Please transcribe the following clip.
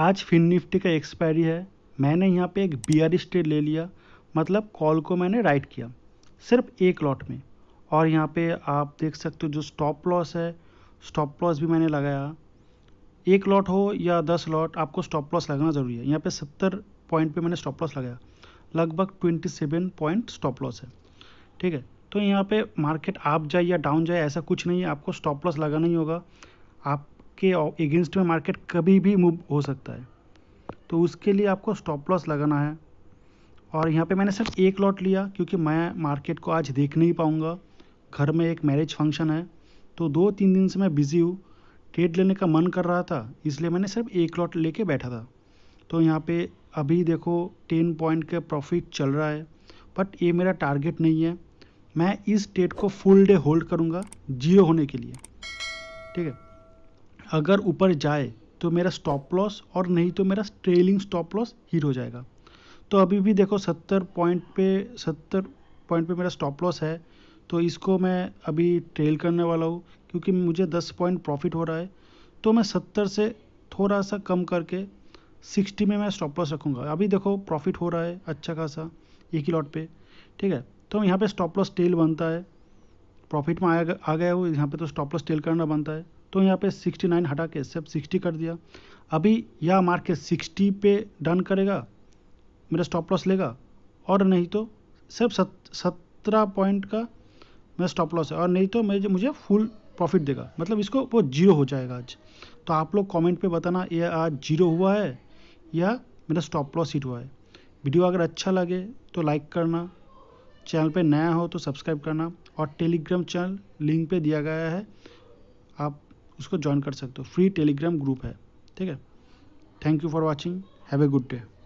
आज fin Nifty का expiry है मैंने यहाँ पे एक बियर स्टेट ले लिया मतलब कॉल को मैंने राइट किया सिर्फ एक लॉट में और यहाँ पे आप देख सकते हो जो स्टॉप लॉस है स्टॉप लॉस भी मैंने लगाया एक लॉट हो या दस लॉट आपको स्टॉप लॉस लगाना ज़रूरी है यहाँ पे सत्तर पॉइंट पे मैंने स्टॉप लॉस लगाया लगभग twenty seven point stop loss है ठीक है तो यहाँ पे मार्केट आप जाए या डाउन जाए ऐसा कुछ नहीं है आपको स्टॉप लॉस लगाना ही होगा आप के एगेंस्ट में मार्केट कभी भी मूव हो सकता है तो उसके लिए आपको स्टॉप लॉस लगाना है और यहाँ पे मैंने सिर्फ एक लॉट लिया क्योंकि मैं मार्केट को आज देख नहीं पाऊँगा घर में एक मैरिज फंक्शन है तो दो तीन दिन से मैं बिज़ी हूँ ट्रेड लेने का मन कर रहा था इसलिए मैंने सिर्फ एक लॉट लेके बैठा था तो यहाँ पे अभी देखो टेन पॉइंट का प्रॉफिट चल रहा है बट ये मेरा टारगेट नहीं है मैं इस ट्रेड को फुल डे होल्ड करूँगा जीरो होने के लिए ठीक है अगर ऊपर जाए तो मेरा स्टॉप लॉस और नहीं तो मेरा ट्रेलिंग स्टॉप लॉस हीट हो जाएगा तो अभी भी देखो सत्तर पॉइंट पे सत्तर पॉइंट पे मेरा स्टॉप लॉस है तो इसको मैं अभी ट्रेल करने वाला हूँ क्योंकि मुझे दस पॉइंट प्रॉफिट हो रहा है तो मैं सत्तर से थोड़ा सा कम करके सिक्सटी में मैं स्टॉप लॉस रखूँगा अभी देखो प्रॉफिट हो रहा है अच्छा खासा एक ही लॉट पे ठीक है तो यहाँ पे स्टॉप लॉस टेल बनता है प्रॉफिट में आया आ गया हो यहाँ पे तो स्टॉप लॉस टेल करना बनता है तो यहाँ पे 69 हटा के सब 60 कर दिया अभी यह मार्केट 60 पे डन करेगा मेरा स्टॉप लॉस लेगा और नहीं तो सिर्फ सत्रह पॉइंट का मेरा स्टॉप लॉस है और नहीं तो मेरे मुझे फुल प्रॉफिट देगा मतलब इसको वो जीरो हो जाएगा आज तो आप लोग कमेंट पे बताना ये आज जीरो हुआ है या मेरा स्टॉप लॉस हिट हुआ है वीडियो अगर अच्छा लगे तो लाइक करना चैनल पे नया हो तो सब्सक्राइब करना और टेलीग्राम चैनल लिंक पे दिया गया है आप उसको ज्वाइन कर सकते हो फ्री टेलीग्राम ग्रुप है ठीक है thank you for watching have a good day